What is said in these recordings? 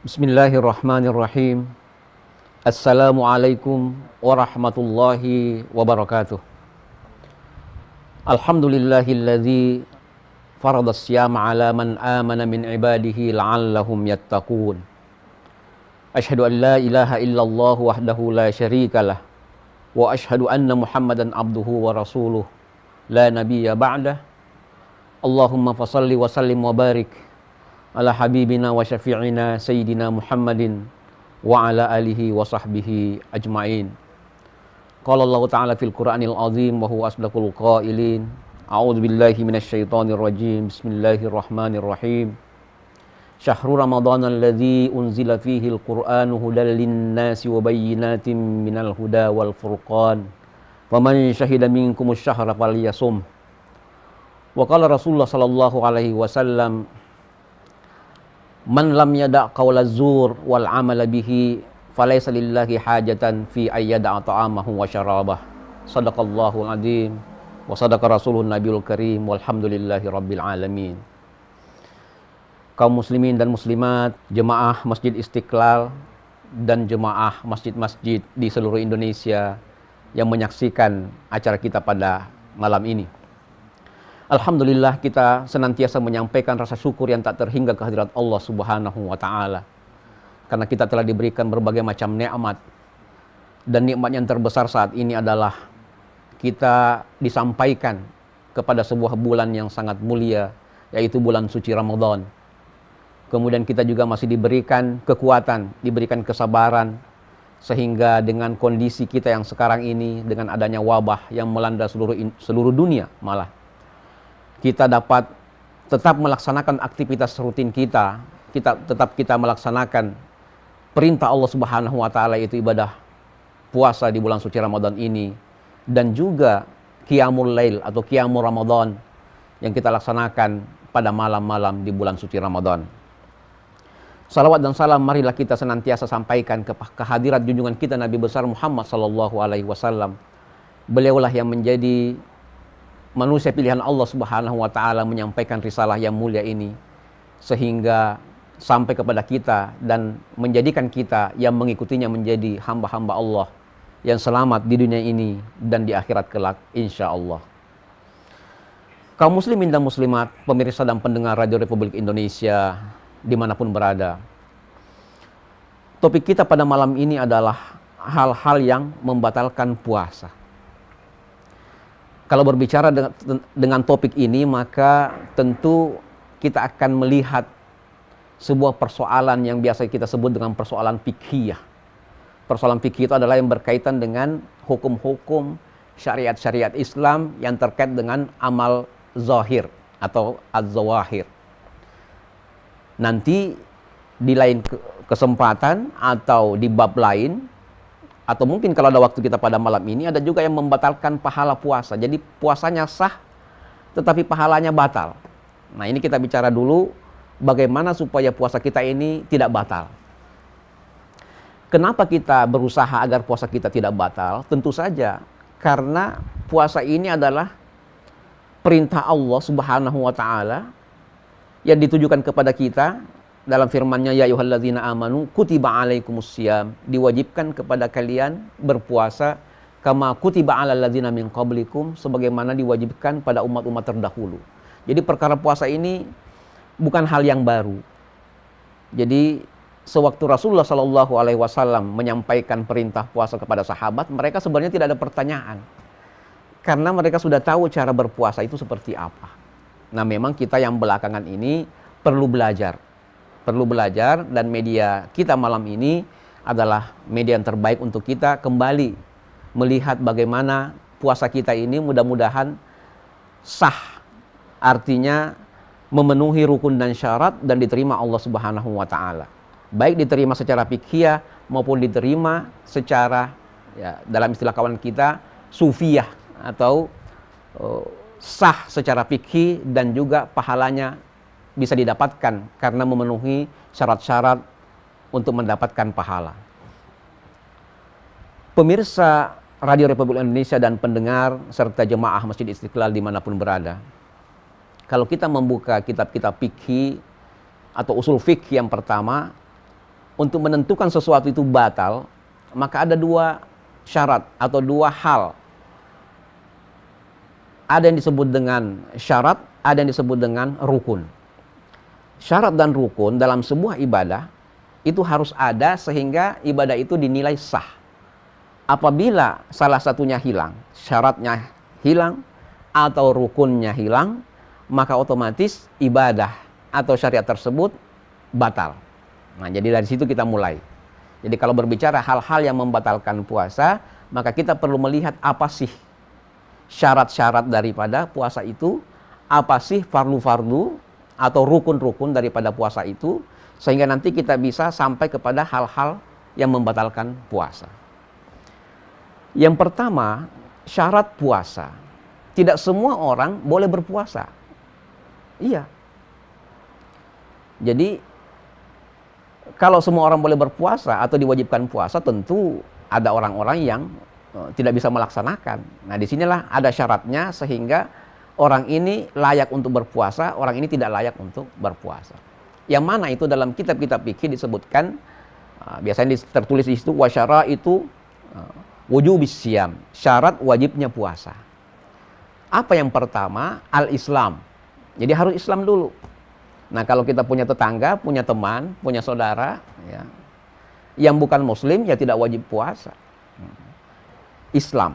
بسم الله الرحمن الرحيم السلام عليكم ورحمة الله وبركاته الحمد لله الذي فرض الصيام على من آمن من عباده لعلهم يتقون أشهد أن لا إله إلا الله وحده لا شريك له وأشهد أن محمدا عبده ورسوله لا نبي بعده اللهم فصل وسلم وبارك على حبيبنا وشفيعنا سيدنا محمد وعلى آله وصحبه أجمعين قال الله تعالى في القرآن العظيم وهو أصدق القائلين أعوذ بالله من الشيطان الرجيم بسم الله الرحمن الرحيم شهر رمضان الذي أنزل فيه القرآن هدى للناس وبينات من الهدى والفرقان فمن شهد منكم الشهر فليصم وقال رسول الله صلى الله عليه وسلم Man lam yada' qawla zur wal amala bihi falaysa lillahi hajatan fi ayyada'a ta'amahu wa syarabah. Sadaqallahu azim wa sadaqa rasulun nabiyul karim walhamdulillahi rabbil alamin. Kaum muslimin dan muslimat, jemaah Masjid Istiqlal dan jemaah masjid-masjid di seluruh Indonesia yang menyaksikan acara kita pada malam ini. Alhamdulillah kita senantiasa menyampaikan rasa syukur yang tak terhingga kehadirat Allah Subhanahu wa taala. Karena kita telah diberikan berbagai macam nikmat. Dan nikmat yang terbesar saat ini adalah kita disampaikan kepada sebuah bulan yang sangat mulia yaitu bulan suci Ramadan. Kemudian kita juga masih diberikan kekuatan, diberikan kesabaran sehingga dengan kondisi kita yang sekarang ini dengan adanya wabah yang melanda seluruh seluruh dunia malah kita dapat tetap melaksanakan aktivitas rutin kita, kita tetap kita melaksanakan perintah Allah Subhanahu wa taala itu ibadah puasa di bulan suci Ramadan ini dan juga qiyamul lail atau qiyamul Ramadan yang kita laksanakan pada malam-malam di bulan suci Ramadan. Salawat dan salam marilah kita senantiasa sampaikan ke kehadirat junjungan kita Nabi besar Muhammad sallallahu alaihi wasallam. Beliaulah yang menjadi manusia pilihan Allah Subhanahu wa taala menyampaikan risalah yang mulia ini sehingga sampai kepada kita dan menjadikan kita yang mengikutinya menjadi hamba-hamba Allah yang selamat di dunia ini dan di akhirat kelak insya Allah. Kaum muslimin dan muslimat, pemirsa dan pendengar Radio Republik Indonesia dimanapun berada. Topik kita pada malam ini adalah hal-hal yang membatalkan puasa. Kalau berbicara dengan, dengan topik ini, maka tentu kita akan melihat sebuah persoalan yang biasa kita sebut dengan persoalan fikih. Persoalan fikih itu adalah yang berkaitan dengan hukum-hukum syariat-syariat Islam yang terkait dengan amal zahir atau az-zawahir. Nanti di lain kesempatan atau di bab lain atau mungkin kalau ada waktu kita pada malam ini ada juga yang membatalkan pahala puasa. Jadi puasanya sah tetapi pahalanya batal. Nah, ini kita bicara dulu bagaimana supaya puasa kita ini tidak batal. Kenapa kita berusaha agar puasa kita tidak batal? Tentu saja karena puasa ini adalah perintah Allah Subhanahu wa taala yang ditujukan kepada kita dalam firman-Nya ya ayyuhallazina amanu kutiba alaikumus syiyam diwajibkan kepada kalian berpuasa kama kutiba alal ladzina min qablikum sebagaimana diwajibkan pada umat-umat terdahulu. Jadi perkara puasa ini bukan hal yang baru. Jadi sewaktu Rasulullah Shallallahu Alaihi Wasallam menyampaikan perintah puasa kepada sahabat, mereka sebenarnya tidak ada pertanyaan karena mereka sudah tahu cara berpuasa itu seperti apa. Nah, memang kita yang belakangan ini perlu belajar perlu belajar dan media kita malam ini adalah media yang terbaik untuk kita kembali melihat bagaimana puasa kita ini mudah-mudahan sah. Artinya memenuhi rukun dan syarat dan diterima Allah Subhanahu wa taala. Baik diterima secara fikih maupun diterima secara ya, dalam istilah kawan kita sufiah atau uh, sah secara fikih dan juga pahalanya bisa didapatkan karena memenuhi syarat-syarat untuk mendapatkan pahala. Pemirsa Radio Republik Indonesia dan pendengar serta jemaah Masjid Istiqlal dimanapun berada. Kalau kita membuka kitab-kitab fikih atau usul fikih yang pertama, untuk menentukan sesuatu itu batal, maka ada dua syarat atau dua hal. Ada yang disebut dengan syarat, ada yang disebut dengan rukun syarat dan rukun dalam sebuah ibadah itu harus ada sehingga ibadah itu dinilai sah. Apabila salah satunya hilang, syaratnya hilang atau rukunnya hilang, maka otomatis ibadah atau syariat tersebut batal. Nah, jadi dari situ kita mulai. Jadi kalau berbicara hal-hal yang membatalkan puasa, maka kita perlu melihat apa sih syarat-syarat daripada puasa itu, apa sih fardu-fardu atau rukun-rukun daripada puasa itu sehingga nanti kita bisa sampai kepada hal-hal yang membatalkan puasa. Yang pertama, syarat puasa. Tidak semua orang boleh berpuasa. Iya. Jadi kalau semua orang boleh berpuasa atau diwajibkan puasa tentu ada orang-orang yang eh, tidak bisa melaksanakan. Nah, disinilah ada syaratnya sehingga orang ini layak untuk berpuasa, orang ini tidak layak untuk berpuasa. Yang mana itu dalam kitab-kitab fikih disebutkan ah, biasanya tertulis di situ wasyara itu ah, wujub siam, syarat wajibnya puasa. Apa yang pertama? Al-Islam. Jadi harus Islam dulu. Nah, kalau kita punya tetangga, punya teman, punya saudara ya, yang bukan muslim ya tidak wajib puasa. Hmm. Islam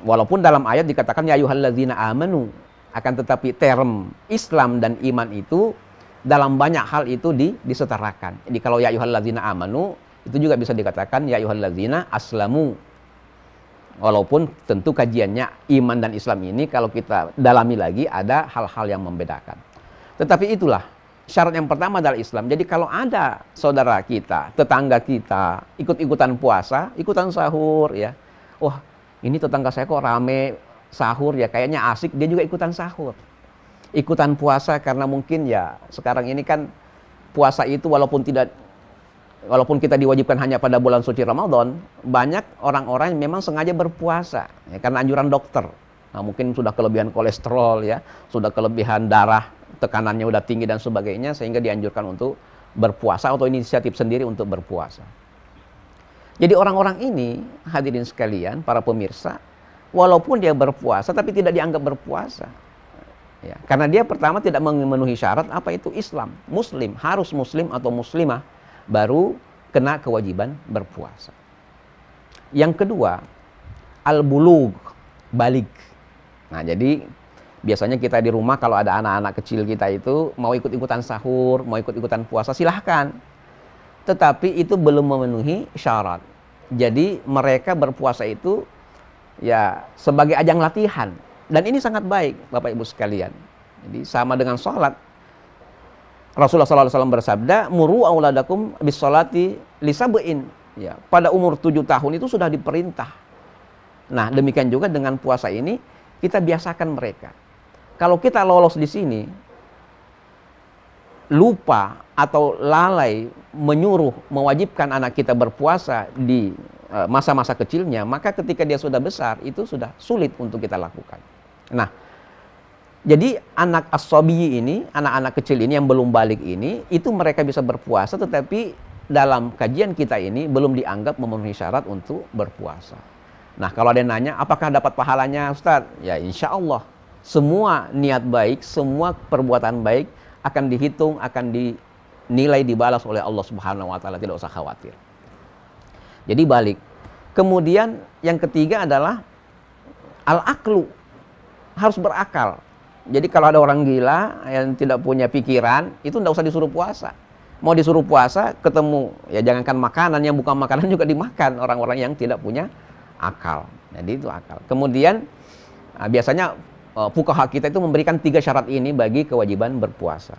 Walaupun dalam ayat dikatakan ya ayyuhalladzina amanu, akan tetapi term Islam dan iman itu dalam banyak hal itu di, disetarakan. Jadi kalau ya ayyuhalladzina amanu itu juga bisa dikatakan ya ayyuhalladzina aslamu. Walaupun tentu kajiannya iman dan Islam ini kalau kita dalami lagi ada hal-hal yang membedakan. Tetapi itulah syarat yang pertama dalam Islam. Jadi kalau ada saudara kita, tetangga kita ikut-ikutan puasa, ikutan sahur ya. Wah, ini tetangga saya kok rame sahur ya kayaknya asik dia juga ikutan sahur ikutan puasa karena mungkin ya sekarang ini kan puasa itu walaupun tidak walaupun kita diwajibkan hanya pada bulan suci Ramadan, banyak orang-orang yang memang sengaja berpuasa ya, karena anjuran dokter. Nah, mungkin sudah kelebihan kolesterol ya, sudah kelebihan darah, tekanannya udah tinggi dan sebagainya sehingga dianjurkan untuk berpuasa atau inisiatif sendiri untuk berpuasa. Jadi orang-orang ini, hadirin sekalian, para pemirsa, walaupun dia berpuasa tapi tidak dianggap berpuasa. Ya, karena dia pertama tidak memenuhi syarat apa itu Islam, muslim, harus muslim atau muslimah baru kena kewajiban berpuasa. Yang kedua, al-bulug, balik. Nah, jadi biasanya kita di rumah kalau ada anak-anak kecil kita itu mau ikut-ikutan sahur, mau ikut-ikutan puasa silahkan. Tetapi itu belum memenuhi syarat. Jadi mereka berpuasa itu ya sebagai ajang latihan. Dan ini sangat baik Bapak Ibu sekalian. Jadi sama dengan sholat. Rasulullah SAW bersabda, Muru auladakum bis sholati lisabein. Ya, pada umur tujuh tahun itu sudah diperintah. Nah demikian juga dengan puasa ini, kita biasakan mereka. Kalau kita lolos di sini, lupa atau lalai menyuruh mewajibkan anak kita berpuasa di e, masa-masa kecilnya, maka ketika dia sudah besar itu sudah sulit untuk kita lakukan. Nah, jadi anak asobi ini, anak-anak kecil ini yang belum balik ini, itu mereka bisa berpuasa tetapi dalam kajian kita ini belum dianggap memenuhi syarat untuk berpuasa. Nah, kalau ada yang nanya, apakah dapat pahalanya Ustaz? Ya insya Allah. Semua niat baik, semua perbuatan baik akan dihitung, akan di nilai dibalas oleh Allah Subhanahu wa taala, tidak usah khawatir. Jadi balik. Kemudian yang ketiga adalah al-aqlu. Harus berakal. Jadi kalau ada orang gila yang tidak punya pikiran, itu tidak usah disuruh puasa. Mau disuruh puasa, ketemu ya jangankan makanan yang bukan makanan juga dimakan orang-orang yang tidak punya akal. Jadi itu akal. Kemudian ah, biasanya eh, fukaha kita itu memberikan tiga syarat ini bagi kewajiban berpuasa.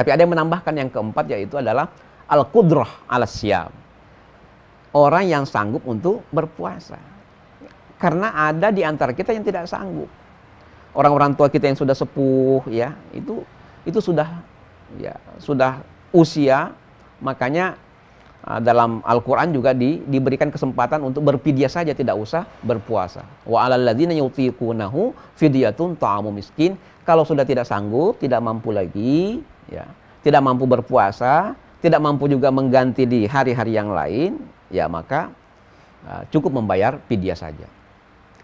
Tapi ada yang menambahkan yang keempat yaitu adalah al-qudrah al siam. Orang yang sanggup untuk berpuasa. Karena ada di antara kita yang tidak sanggup. Orang-orang tua kita yang sudah sepuh ya, itu itu sudah ya sudah usia makanya ah, dalam Al-Quran juga di, diberikan kesempatan untuk berpidia saja tidak usah berpuasa. Wa alalladzina yutiqunahu fidyatun ta'amu miskin. Kalau sudah tidak sanggup, tidak mampu lagi, ya tidak mampu berpuasa tidak mampu juga mengganti di hari-hari yang lain ya maka uh, cukup membayar pidya saja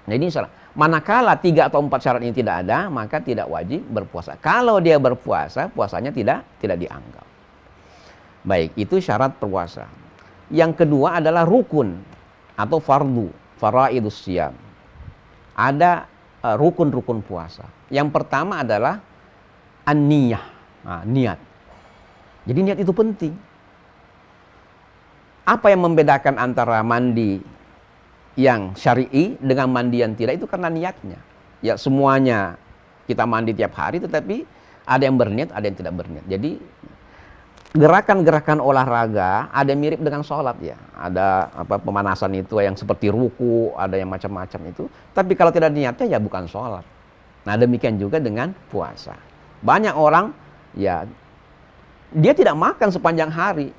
nah ini salah manakala tiga atau empat syarat ini tidak ada maka tidak wajib berpuasa kalau dia berpuasa puasanya tidak tidak dianggap baik itu syarat puasa yang kedua adalah rukun atau fardu faraidus siam ada e, rukun-rukun puasa yang pertama adalah an-niyah Nah, niat. Jadi niat itu penting. Apa yang membedakan antara mandi yang syari'i dengan mandi yang tidak itu karena niatnya. Ya semuanya kita mandi tiap hari tetapi ada yang berniat, ada yang tidak berniat. Jadi gerakan-gerakan olahraga ada yang mirip dengan sholat ya. Ada apa pemanasan itu yang seperti ruku, ada yang macam-macam itu. Tapi kalau tidak niatnya ya bukan sholat. Nah demikian juga dengan puasa. Banyak orang ya dia tidak makan sepanjang hari,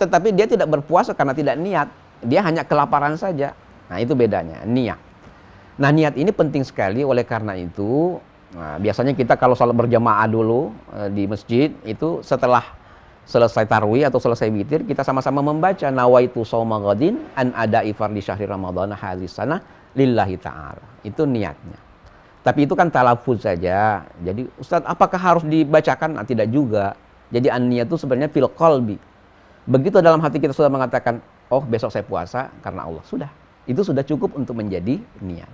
tetapi dia tidak berpuasa karena tidak niat. Dia hanya kelaparan saja. Nah, itu bedanya, niat. Nah, niat ini penting sekali oleh karena itu nah, biasanya kita kalau salat berjamaah dulu eh, di masjid itu setelah selesai tarwi atau selesai witir kita sama-sama membaca nawaitu sauma ghadin an ada ifar di syahri ramadhana hadis sana lillahi ta'ala. Itu niatnya. Tapi itu kan talafud saja. Jadi Ustadz apakah harus dibacakan? Nah, tidak juga. Jadi ania itu sebenarnya fil qalbi. Begitu dalam hati kita sudah mengatakan, oh besok saya puasa karena Allah. Sudah. Itu sudah cukup untuk menjadi niat.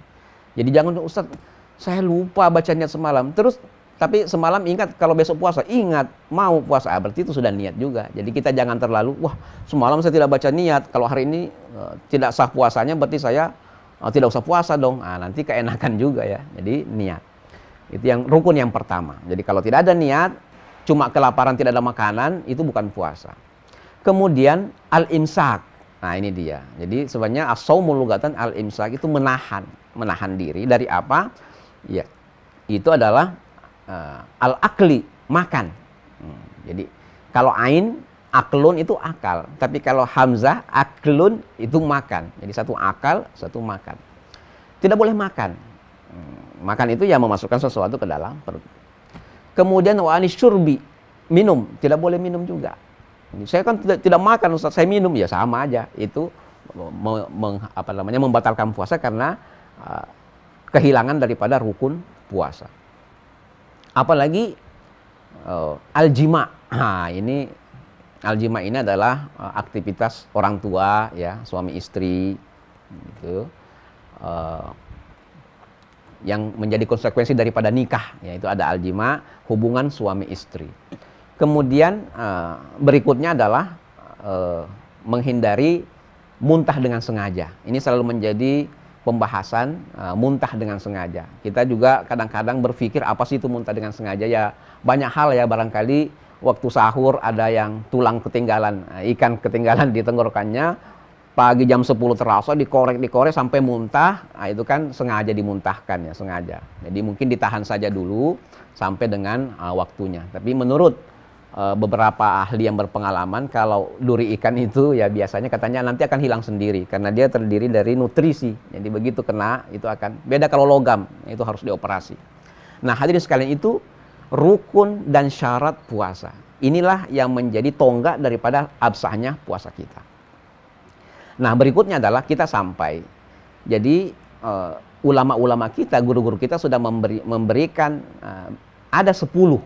Jadi jangan Ustadz saya lupa bacanya semalam. Terus tapi semalam ingat kalau besok puasa, ingat mau puasa ah, berarti itu sudah niat juga. Jadi kita jangan terlalu wah semalam saya tidak baca niat, kalau hari ini uh, tidak sah puasanya berarti saya oh, tidak usah puasa dong nah, nanti keenakan juga ya jadi niat itu yang rukun yang pertama jadi kalau tidak ada niat cuma kelaparan tidak ada makanan itu bukan puasa kemudian al imsak nah ini dia jadi sebenarnya asaumul lugatan al imsak itu menahan menahan diri dari apa ya itu adalah uh, eh, al akli makan hmm, jadi kalau ain aklun itu akal. Tapi kalau hamzah, aklun itu makan. Jadi satu akal, satu makan. Tidak boleh makan. Hmm, makan itu ya memasukkan sesuatu ke dalam perut. Kemudian wa surbi, minum. Tidak boleh minum juga. Saya kan tidak, tidak makan, Ustaz. Saya minum. Ya sama aja. Itu me, meng, apa namanya, membatalkan puasa karena uh, kehilangan daripada rukun puasa. Apalagi uh, aljima. Nah, ini aljima ini adalah eh, aktivitas orang tua ya suami istri gitu uh, yang menjadi konsekuensi daripada nikah yaitu ada aljima hubungan suami istri kemudian uh, berikutnya adalah uh, menghindari muntah dengan sengaja ini selalu menjadi pembahasan uh, muntah dengan sengaja kita juga kadang-kadang berpikir apa sih itu muntah dengan sengaja ya banyak hal ya barangkali waktu sahur ada yang tulang ketinggalan, eh, ikan ketinggalan di tenggorokannya, pagi jam 10 terasa dikorek-dikorek sampai muntah, nah, itu kan sengaja dimuntahkan ya, sengaja. Jadi mungkin ditahan saja dulu sampai dengan uh, waktunya. Tapi menurut uh, beberapa ahli yang berpengalaman kalau duri ikan itu ya biasanya katanya nanti akan hilang sendiri karena dia terdiri dari nutrisi. Jadi begitu kena itu akan beda kalau logam, itu harus dioperasi. Nah, hadirin sekalian itu rukun dan syarat puasa. Inilah yang menjadi tonggak daripada absahnya puasa kita. Nah, berikutnya adalah kita sampai. Jadi uh, ulama-ulama kita, guru-guru kita sudah memberi, memberikan uh, ada sepuluh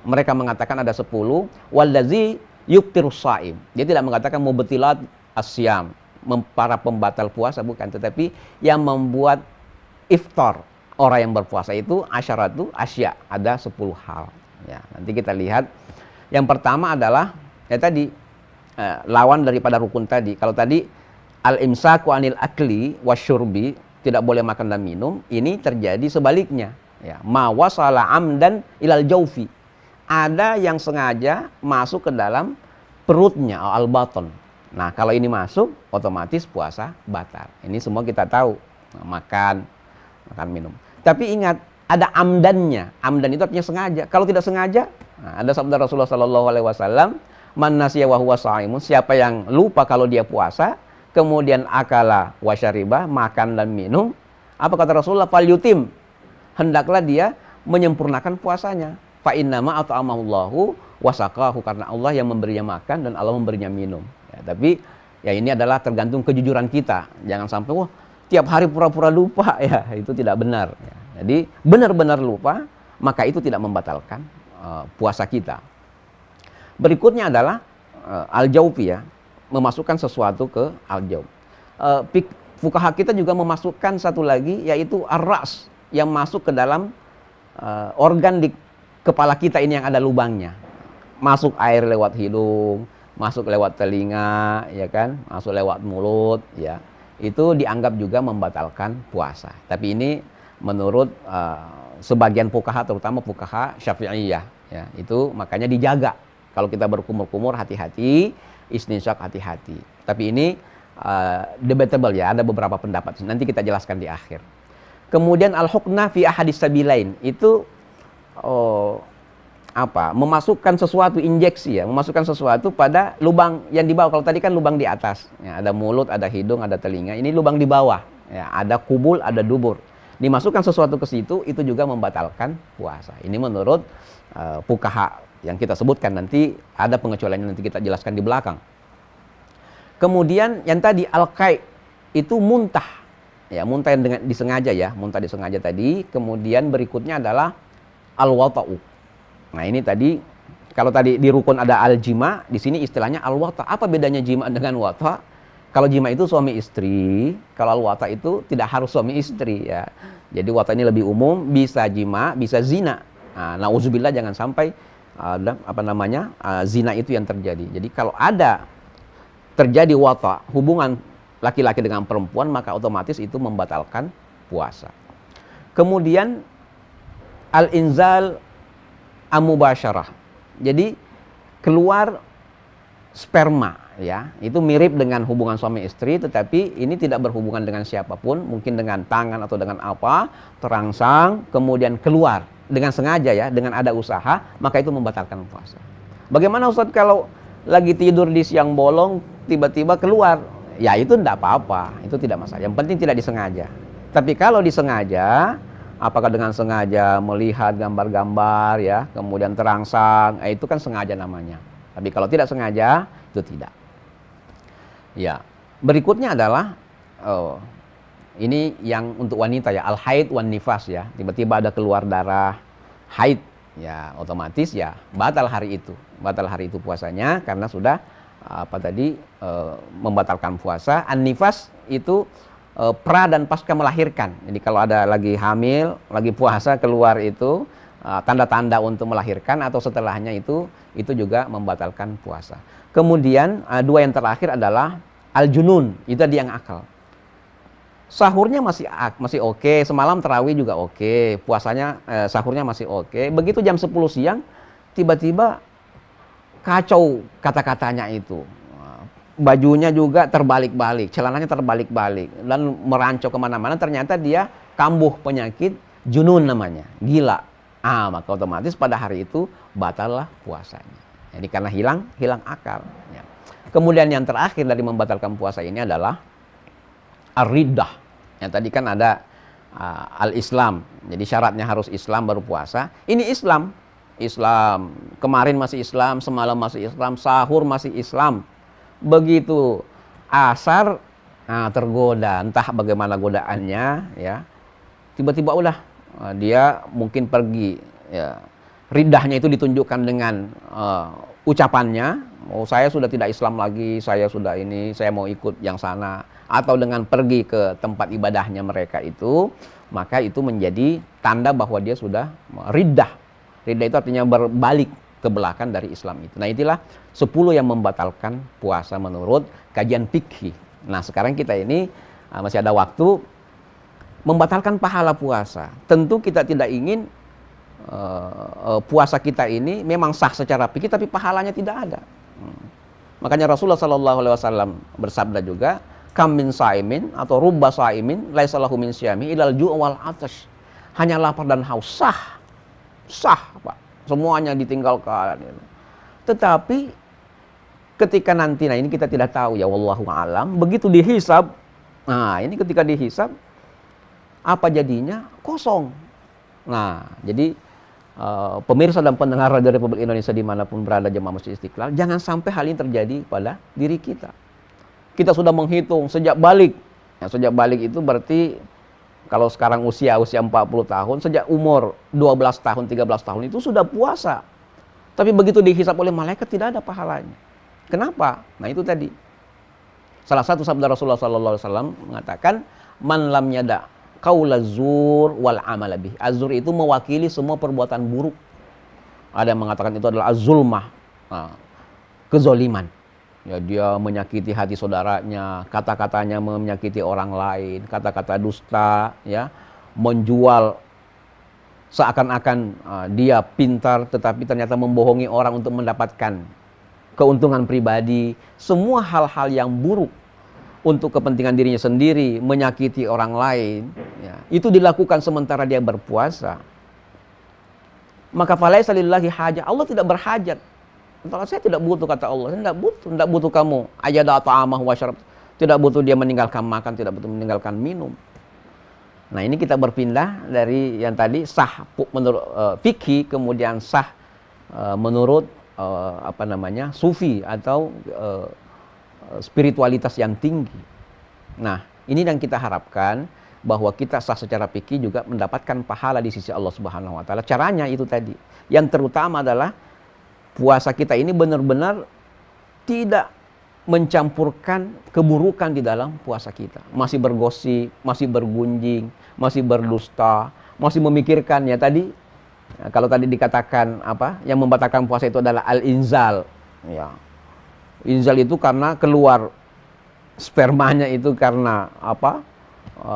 Mereka mengatakan ada sepuluh waldazi yuktirus saim. Dia tidak mengatakan mubtilat asyam, para pembatal puasa bukan, tetapi yang membuat iftar orang yang berpuasa itu asyaratu asya ada 10 hal ya nanti kita lihat yang pertama adalah ya tadi eh, lawan daripada rukun tadi kalau tadi al imsaku anil akli wasyurbi tidak boleh makan dan minum ini terjadi sebaliknya ya mawasala amdan ilal jaufi ada yang sengaja masuk ke dalam perutnya oh, al baton nah kalau ini masuk otomatis puasa batal ini semua kita tahu makan makan minum tapi ingat, ada amdannya. Amdan itu artinya sengaja. Kalau tidak sengaja, nah, ada sabda Rasulullah Sallallahu Alaihi Wasallam, man nasiya wa huwa siapa yang lupa kalau dia puasa, kemudian akala wasyariba, makan dan minum, apa kata Rasulullah? Fal yutim. Hendaklah dia menyempurnakan puasanya. Fa innama atau amallahu wasakahu karena Allah yang memberinya makan dan Allah memberinya minum. Ya, tapi ya ini adalah tergantung kejujuran kita. Jangan sampai wah tiap hari pura-pura lupa ya itu tidak benar. Ya. Jadi benar-benar lupa maka itu tidak membatalkan uh, puasa kita. Berikutnya adalah uh, eh, al-jaufi ya, memasukkan sesuatu ke al-jauf. Uh, eh, fukaha kita juga memasukkan satu lagi yaitu ar yang masuk ke dalam uh, organ di kepala kita ini yang ada lubangnya. Masuk air lewat hidung, masuk lewat telinga, ya kan? Masuk lewat mulut, ya itu dianggap juga membatalkan puasa. Tapi ini menurut uh, sebagian pukaha terutama pukaha syafi'iyah ya itu makanya dijaga kalau kita berkumur-kumur hati-hati istinsyak hati-hati tapi ini uh, debatable ya ada beberapa pendapat nanti kita jelaskan di akhir kemudian al hukna fi ahadis sabilain itu oh, apa memasukkan sesuatu injeksi ya memasukkan sesuatu pada lubang yang di bawah kalau tadi kan lubang di atas ya, ada mulut ada hidung ada telinga ini lubang di bawah ya, ada kubul ada dubur dimasukkan sesuatu ke situ itu juga membatalkan puasa ini menurut uh, eh, pukaha yang kita sebutkan nanti ada pengecualiannya nanti kita jelaskan di belakang kemudian yang tadi alkai itu muntah ya muntah yang dengan disengaja ya muntah disengaja tadi kemudian berikutnya adalah al watau Nah ini tadi kalau tadi di rukun ada al jima, di sini istilahnya al wata. Apa bedanya jima dengan wata? Kalau jima itu suami istri, kalau al wata itu tidak harus suami istri ya. Jadi wata ini lebih umum, bisa jima, bisa zina. Nah, nauzubillah jangan sampai ada ah, apa namanya ah, zina itu yang terjadi. Jadi kalau ada terjadi wata hubungan laki-laki dengan perempuan maka otomatis itu membatalkan puasa. Kemudian al inzal amubasyarah. Jadi keluar sperma ya. Itu mirip dengan hubungan suami istri tetapi ini tidak berhubungan dengan siapapun, mungkin dengan tangan atau dengan apa, terangsang kemudian keluar dengan sengaja ya, dengan ada usaha, maka itu membatalkan puasa. Bagaimana Ustadz kalau lagi tidur di siang bolong tiba-tiba keluar? Ya itu tidak apa-apa, itu tidak masalah. Yang penting tidak disengaja. Tapi kalau disengaja, apakah dengan sengaja melihat gambar-gambar ya, kemudian terangsang, eh, itu kan sengaja namanya. Tapi kalau tidak sengaja itu tidak. Ya, berikutnya adalah oh, ini yang untuk wanita ya al haid wan nifas ya. Tiba-tiba ada keluar darah haid ya otomatis ya batal hari itu. Batal hari itu puasanya karena sudah apa tadi e, membatalkan puasa. An nifas itu uh, pra dan pasca melahirkan. Jadi kalau ada lagi hamil, lagi puasa keluar itu eh, tanda-tanda uh, untuk melahirkan atau setelahnya itu itu juga membatalkan puasa. Kemudian uh, dua yang terakhir adalah al-junun, itu tadi yang akal. Sahurnya masih masih oke, okay, semalam terawih juga oke, okay, puasanya eh, sahurnya masih oke. Okay. Begitu jam 10 siang tiba-tiba kacau kata-katanya itu bajunya juga terbalik-balik, celananya terbalik-balik dan merancok kemana-mana. Ternyata dia kambuh penyakit junun namanya, gila. Ah maka otomatis pada hari itu batallah puasanya. Jadi karena hilang hilang akal. Ya. Kemudian yang terakhir dari membatalkan puasa ini adalah aridah. yang tadi kan ada uh, ah, al Islam. Jadi syaratnya harus Islam baru puasa. Ini Islam, Islam. Kemarin masih Islam, semalam masih Islam, sahur masih Islam begitu asar nah, tergoda entah bagaimana godaannya ya tiba-tiba ulah eh, dia mungkin pergi ya ridahnya itu ditunjukkan dengan uh, ucapannya oh saya sudah tidak Islam lagi saya sudah ini saya mau ikut yang sana atau dengan pergi ke tempat ibadahnya mereka itu maka itu menjadi tanda bahwa dia sudah eh, ridah ridah itu artinya berbalik kebelakang dari Islam itu. Nah itulah 10 yang membatalkan puasa menurut kajian fikih. Nah sekarang kita ini ah, masih ada waktu membatalkan pahala puasa. Tentu kita tidak ingin uh, puasa kita ini memang sah secara fikih tapi pahalanya tidak ada. Hmm. Makanya Rasulullah Shallallahu Alaihi Wasallam bersabda juga, kamin saimin atau rubba saimin laisalahu min syami ilal ju'wal atas Hanya lapar dan haus sah. Sah, Pak semuanya ditinggalkan. Ya. Tetapi ketika nanti nah ini kita tidak tahu ya wallahu alam, begitu dihisab, nah ini ketika dihisab apa jadinya? Kosong. Nah, jadi uh, pemirsa dan pendengar Radio Republik Indonesia dimanapun berada jemaah Masjid Istiqlal, jangan sampai hal ini terjadi pada diri kita. Kita sudah menghitung sejak balik. Ya, sejak balik itu berarti kalau sekarang usia usia 40 tahun sejak umur 12 tahun 13 tahun itu sudah puasa tapi begitu dihisap oleh malaikat tidak ada pahalanya kenapa nah itu tadi salah satu sabda Rasulullah sallallahu alaihi wasallam mengatakan man lam yada kaulazur wal amal azur itu mewakili semua perbuatan buruk ada yang mengatakan itu adalah azulmah nah, kezoliman ya dia menyakiti hati saudaranya, kata-katanya menyakiti orang lain, kata-kata dusta, ya, menjual seakan-akan uh, dia pintar tetapi ternyata membohongi orang untuk mendapatkan keuntungan pribadi, semua hal-hal yang buruk untuk kepentingan dirinya sendiri, menyakiti orang lain, ya, itu dilakukan sementara dia berpuasa. Maka falaisalillahi hajat. Allah tidak berhajat Entahlah saya tidak butuh kata Allah, saya tidak butuh, tidak butuh kamu. Ajada atau amah syarab. Tidak butuh dia meninggalkan makan, tidak butuh meninggalkan minum. Nah, ini kita berpindah dari yang tadi sah menurut uh, fikih kemudian sah uh, menurut uh, apa namanya? sufi atau uh, spiritualitas yang tinggi. Nah, ini yang kita harapkan bahwa kita sah secara fikih juga mendapatkan pahala di sisi Allah Subhanahu wa taala. Caranya itu tadi. Yang terutama adalah puasa kita ini benar-benar tidak mencampurkan keburukan di dalam puasa kita. Masih bergosip, masih bergunjing, masih berdusta, masih memikirkan ya tadi ya, kalau tadi dikatakan apa yang membatalkan puasa itu adalah al-inzal ya. Inzal itu karena keluar spermanya itu karena apa? E,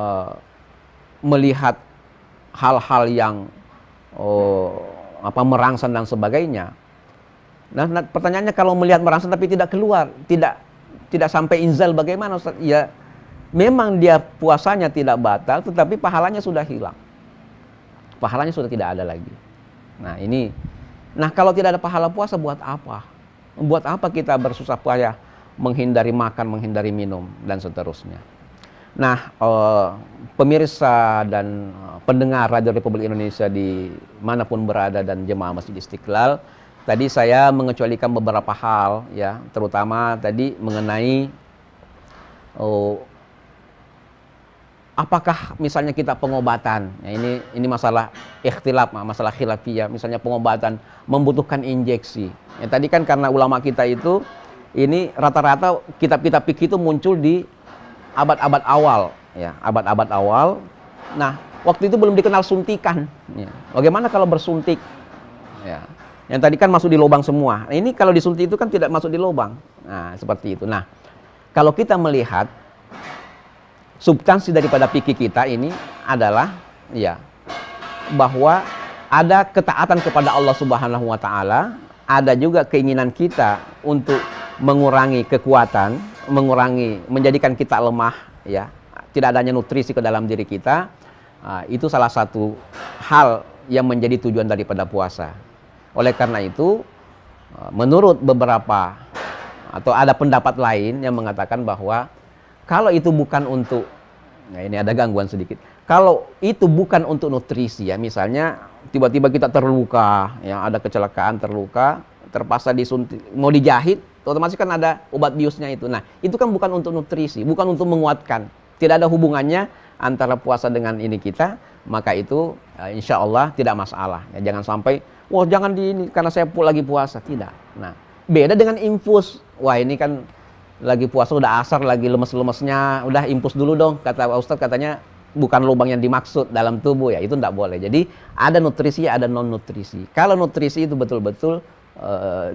melihat hal-hal yang oh, apa merangsang dan sebagainya Nah, nah, pertanyaannya kalau melihat merangsang tapi tidak keluar, tidak tidak sampai inzal bagaimana Ustaz? Ya memang dia puasanya tidak batal tetapi pahalanya sudah hilang. Pahalanya sudah tidak ada lagi. Nah, ini nah kalau tidak ada pahala puasa buat apa? Buat apa kita bersusah payah menghindari makan, menghindari minum dan seterusnya. Nah, eh, pemirsa dan eh, pendengar Radio Republik Indonesia di manapun berada dan jemaah Masjid Istiqlal tadi saya mengecualikan beberapa hal ya, terutama tadi mengenai oh, apakah misalnya kita pengobatan ya ini ini masalah ikhtilaf masalah khilafiyah misalnya pengobatan membutuhkan injeksi ya tadi kan karena ulama kita itu ini rata-rata kitab-kitab fikih itu muncul di abad-abad awal ya abad-abad awal nah waktu itu belum dikenal suntikan ya. bagaimana kalau bersuntik ya yang tadi kan masuk di lubang semua. Nah, ini kalau disuntik itu kan tidak masuk di lubang. Nah, seperti itu. Nah, kalau kita melihat substansi daripada pikir kita ini adalah ya bahwa ada ketaatan kepada Allah Subhanahu wa taala, ada juga keinginan kita untuk mengurangi kekuatan, mengurangi menjadikan kita lemah ya. Tidak adanya nutrisi ke dalam diri kita. Ah, itu salah satu hal yang menjadi tujuan daripada puasa. Oleh karena itu, eh, menurut beberapa atau ada pendapat lain yang mengatakan bahwa kalau itu bukan untuk nah ini ada gangguan sedikit. Kalau itu bukan untuk nutrisi ya, misalnya tiba-tiba kita terluka, yang ada kecelakaan terluka, terpaksa disuntik, mau dijahit, otomatis kan ada obat biusnya itu. Nah, itu kan bukan untuk nutrisi, bukan untuk menguatkan. Tidak ada hubungannya antara puasa dengan ini kita, maka itu eh, insya Allah tidak masalah. Ya, jangan sampai wah jangan di ini karena saya lagi puasa tidak nah beda dengan infus wah ini kan lagi puasa udah asar lagi lemes-lemesnya udah infus dulu dong kata Ustadz katanya bukan lubang yang dimaksud dalam tubuh ya itu tidak boleh jadi ada nutrisi ada non nutrisi kalau nutrisi itu betul-betul e,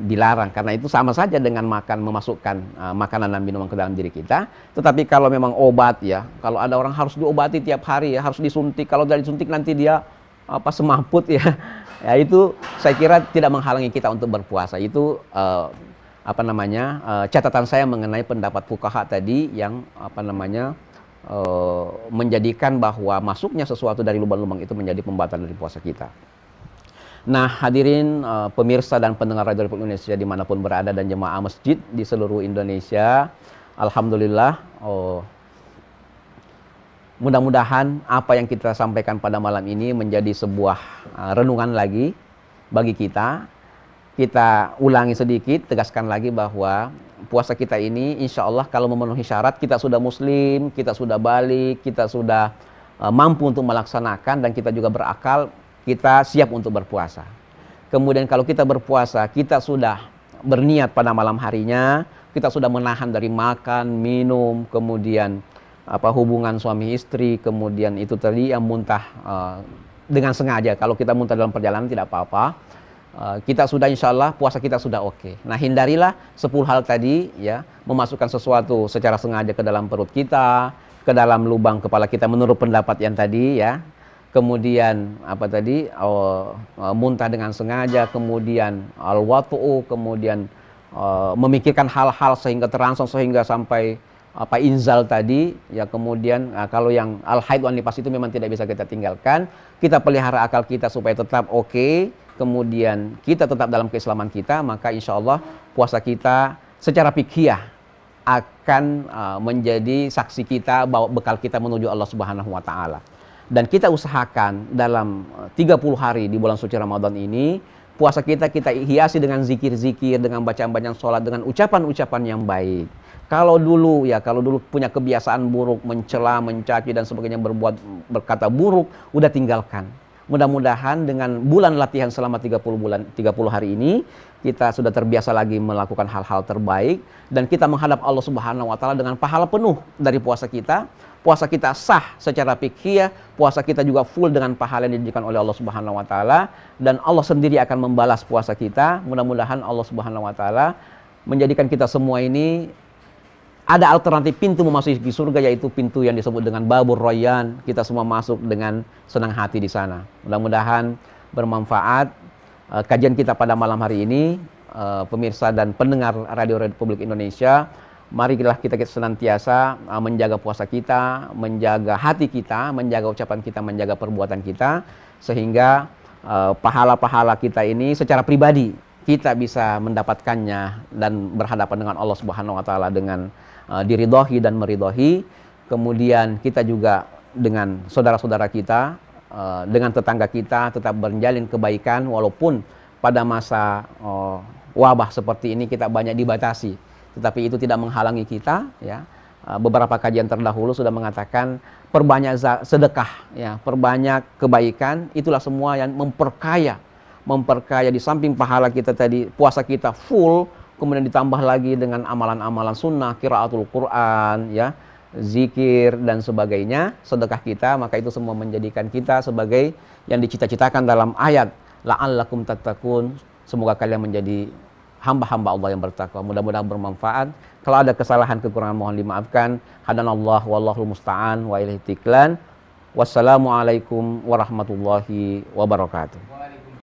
dilarang karena itu sama saja dengan makan memasukkan e, makanan dan minuman ke dalam diri kita tetapi kalau memang obat ya kalau ada orang harus diobati tiap hari ya harus disuntik kalau dari disuntik nanti dia apa semaput ya ya itu saya kira tidak menghalangi kita untuk berpuasa itu uh, apa namanya uh, catatan saya mengenai pendapat fukaha tadi yang apa namanya uh, menjadikan bahwa masuknya sesuatu dari lubang-lubang itu menjadi pembatalan dari puasa kita. Nah hadirin uh, pemirsa dan pendengar Radio Republik Indonesia dimanapun berada dan jemaah masjid di seluruh Indonesia, alhamdulillah. Oh, Mudah-mudahan apa yang kita sampaikan pada malam ini menjadi sebuah uh, renungan lagi bagi kita. Kita ulangi sedikit, tegaskan lagi bahwa puasa kita ini insya Allah kalau memenuhi syarat kita sudah muslim, kita sudah balik, kita sudah uh, mampu untuk melaksanakan dan kita juga berakal, kita siap untuk berpuasa. Kemudian kalau kita berpuasa, kita sudah berniat pada malam harinya, kita sudah menahan dari makan, minum, kemudian apa hubungan suami istri kemudian itu tadi yang muntah uh, dengan sengaja kalau kita muntah dalam perjalanan tidak apa-apa uh, kita sudah insya Allah puasa kita sudah oke okay. nah hindarilah sepuluh hal tadi ya memasukkan sesuatu secara sengaja ke dalam perut kita ke dalam lubang kepala kita menurut pendapat yang tadi ya kemudian apa tadi uh, uh, muntah dengan sengaja kemudian al watu kemudian uh, memikirkan hal-hal sehingga terangsang sehingga sampai apa Inzal tadi, ya kemudian nah, kalau yang al haid wan nifas itu memang tidak bisa kita tinggalkan. Kita pelihara akal kita supaya tetap oke, okay, kemudian kita tetap dalam keislaman kita, maka insya Allah puasa kita secara pikiah akan uh, menjadi saksi kita bawa bekal kita menuju Allah Subhanahu wa taala. Dan kita usahakan dalam 30 ah, hari di bulan suci Ramadan ini puasa kita kita hiasi dengan zikir-zikir, dengan bacaan-bacaan sholat, dengan ucapan-ucapan yang baik. Kalau dulu ya, kalau dulu punya kebiasaan buruk, mencela, mencaci dan sebagainya berbuat berkata buruk, udah tinggalkan. Mudah-mudahan dengan bulan latihan selama 30 bulan 30 hari ini kita sudah terbiasa lagi melakukan hal-hal terbaik dan kita menghadap Allah Subhanahu wa taala dengan pahala penuh dari puasa kita. Puasa kita sah secara pikir, puasa kita juga full dengan pahala yang diberikan oleh Allah Subhanahu wa taala dan Allah sendiri akan membalas puasa kita. Mudah-mudahan Allah Subhanahu wa taala menjadikan kita semua ini ada alternatif pintu memasuki surga yaitu pintu yang disebut dengan babur royan. Kita semua masuk dengan senang hati di sana. Mudah-mudahan bermanfaat uh, kajian kita pada malam hari ini uh, pemirsa dan pendengar Radio Republik Indonesia. mari kita kita senantiasa uh, menjaga puasa kita, menjaga hati kita, menjaga ucapan kita, menjaga perbuatan kita sehingga pahala-pahala kita ini secara pribadi kita bisa mendapatkannya dan berhadapan dengan Allah Subhanahu wa taala dengan uh, eh, diridohi dan meridohi. Kemudian kita juga dengan saudara-saudara kita, uh, dengan tetangga kita tetap berjalin kebaikan walaupun pada masa uh, wabah seperti ini kita banyak dibatasi. Tetapi itu tidak menghalangi kita ya. beberapa kajian terdahulu sudah mengatakan perbanyak sedekah ya, perbanyak kebaikan itulah semua yang memperkaya memperkaya di samping pahala kita tadi puasa kita full kemudian ditambah lagi dengan amalan-amalan sunnah, kiraatul Quran, ya, zikir dan sebagainya, sedekah kita, maka itu semua menjadikan kita sebagai yang dicita-citakan dalam ayat la'allakum tattaqun. Semoga kalian menjadi hamba-hamba Allah yang bertakwa. Mudah-mudahan bermanfaat. Kalau ada kesalahan kekurangan mohon dimaafkan. Hadanallah wallahul musta'an wa ilaihi tiklan. Wassalamualaikum warahmatullahi wabarakatuh.